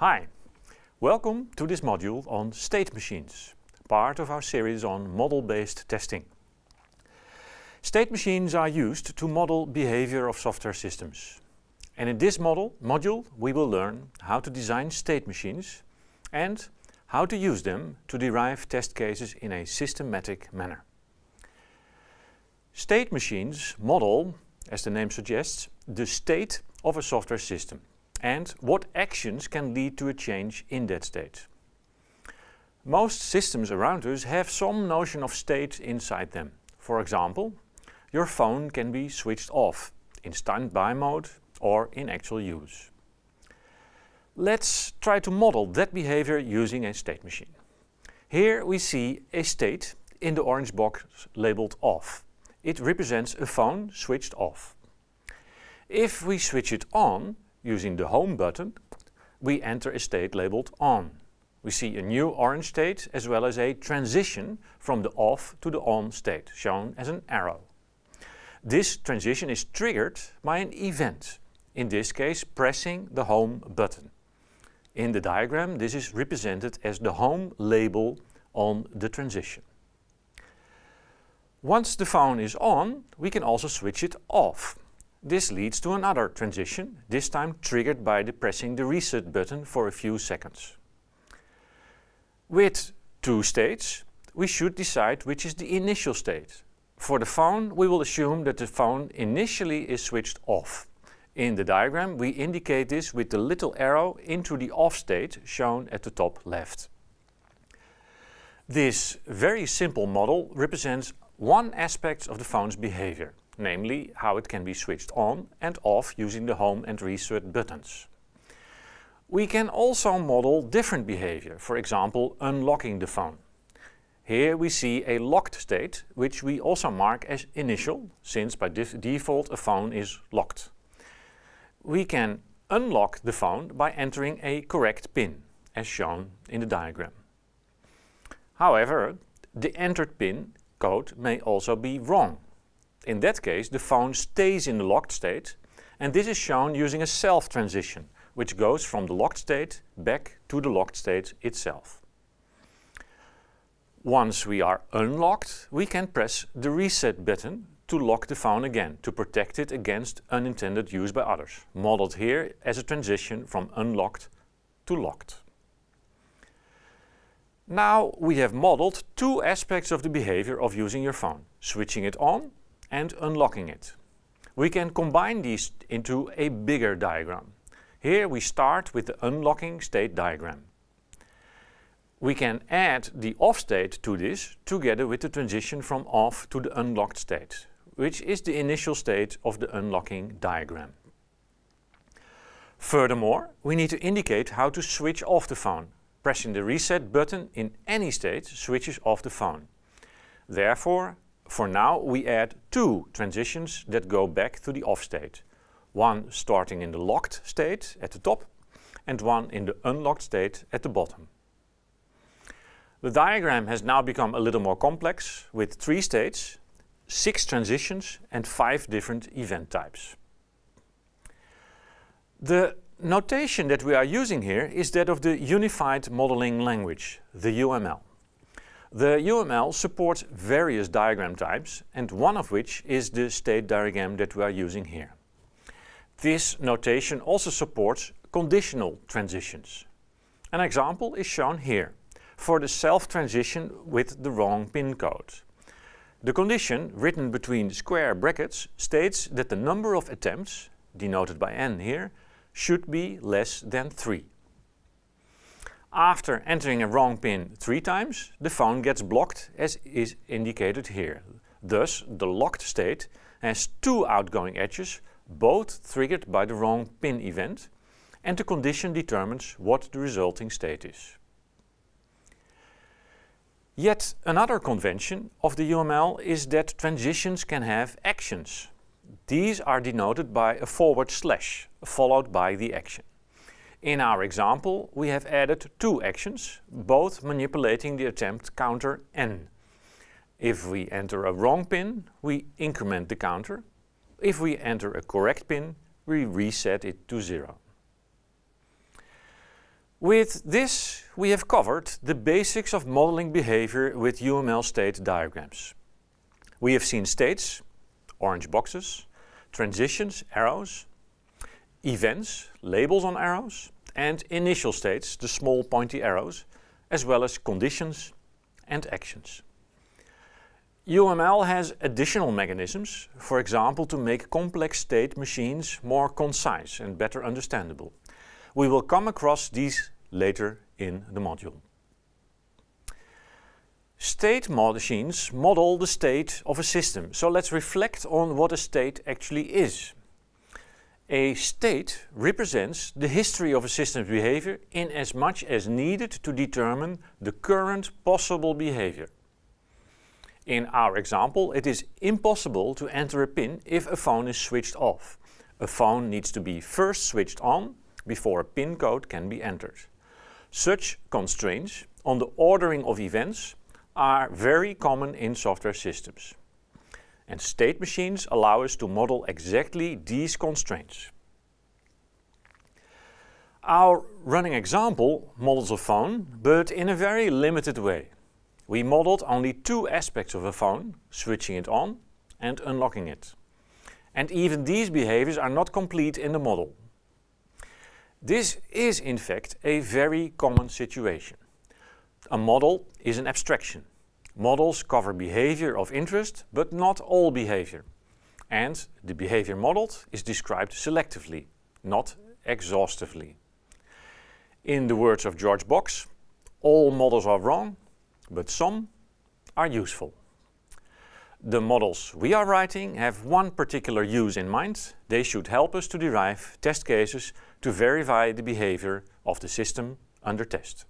Hi, welcome to this module on state machines, part of our series on model-based testing. State machines are used to model behavior of software systems. And in this model, module, we will learn how to design state machines and how to use them to derive test cases in a systematic manner. State machines model, as the name suggests, the state of a software system and what actions can lead to a change in that state. Most systems around us have some notion of state inside them. For example, your phone can be switched off in standby mode or in actual use. Let's try to model that behavior using a state machine. Here we see a state in the orange box labeled off. It represents a phone switched off. If we switch it on, using the home button, we enter a state labeled on. We see a new orange state as well as a transition from the off to the on state, shown as an arrow. This transition is triggered by an event, in this case pressing the home button. In the diagram, this is represented as the home label on the transition. Once the phone is on, we can also switch it off this leads to another transition, this time triggered by depressing the reset button for a few seconds. With two states, we should decide which is the initial state. For the phone, we will assume that the phone initially is switched off. In the diagram, we indicate this with the little arrow into the off state shown at the top left. This very simple model represents one aspect of the phone's behavior namely how it can be switched on and off using the home and reset buttons. We can also model different behavior, for example unlocking the phone. Here we see a locked state, which we also mark as initial, since by default a phone is locked. We can unlock the phone by entering a correct pin, as shown in the diagram. However, the entered pin code may also be wrong, in that case, the phone stays in the locked state, and this is shown using a self-transition, which goes from the locked state back to the locked state itself. Once we are unlocked, we can press the reset button to lock the phone again, to protect it against unintended use by others, modeled here as a transition from unlocked to locked. Now we have modeled two aspects of the behavior of using your phone, switching it on and unlocking it. We can combine these into a bigger diagram. Here we start with the unlocking state diagram. We can add the off state to this together with the transition from off to the unlocked state, which is the initial state of the unlocking diagram. Furthermore, we need to indicate how to switch off the phone. Pressing the reset button in any state switches off the phone. Therefore, for now, we add two transitions that go back to the off state. One starting in the locked state at the top and one in the unlocked state at the bottom. The diagram has now become a little more complex with three states, six transitions and five different event types. The notation that we are using here is that of the Unified Modeling Language, the UML. The UML supports various diagram types and one of which is the state diagram that we are using here. This notation also supports conditional transitions. An example is shown here for the self-transition with the wrong pin code. The condition, written between square brackets, states that the number of attempts, denoted by n here, should be less than 3. After entering a wrong pin three times, the phone gets blocked as is indicated here. Thus, the locked state has two outgoing edges, both triggered by the wrong pin event, and the condition determines what the resulting state is. Yet another convention of the UML is that transitions can have actions. These are denoted by a forward slash, followed by the action. In our example, we have added two actions, both manipulating the attempt counter n. If we enter a wrong pin, we increment the counter. If we enter a correct pin, we reset it to zero. With this, we have covered the basics of modeling behavior with UML state diagrams. We have seen states, orange boxes, transitions, arrows, events, labels on arrows, and initial states, the small pointy arrows, as well as conditions and actions. UML has additional mechanisms, for example to make complex state machines more concise and better understandable. We will come across these later in the module. State machines model the state of a system, so let's reflect on what a state actually is. A state represents the history of a system's behavior in as much as needed to determine the current possible behavior. In our example, it is impossible to enter a PIN if a phone is switched off. A phone needs to be first switched on before a PIN code can be entered. Such constraints on the ordering of events are very common in software systems and state machines allow us to model exactly these constraints. Our running example models a phone, but in a very limited way. We modeled only two aspects of a phone, switching it on and unlocking it. And even these behaviors are not complete in the model. This is in fact a very common situation. A model is an abstraction. Models cover behavior of interest, but not all behavior. And the behavior modeled is described selectively, not exhaustively. In the words of George Box, all models are wrong, but some are useful. The models we are writing have one particular use in mind. They should help us to derive test cases to verify the behavior of the system under test.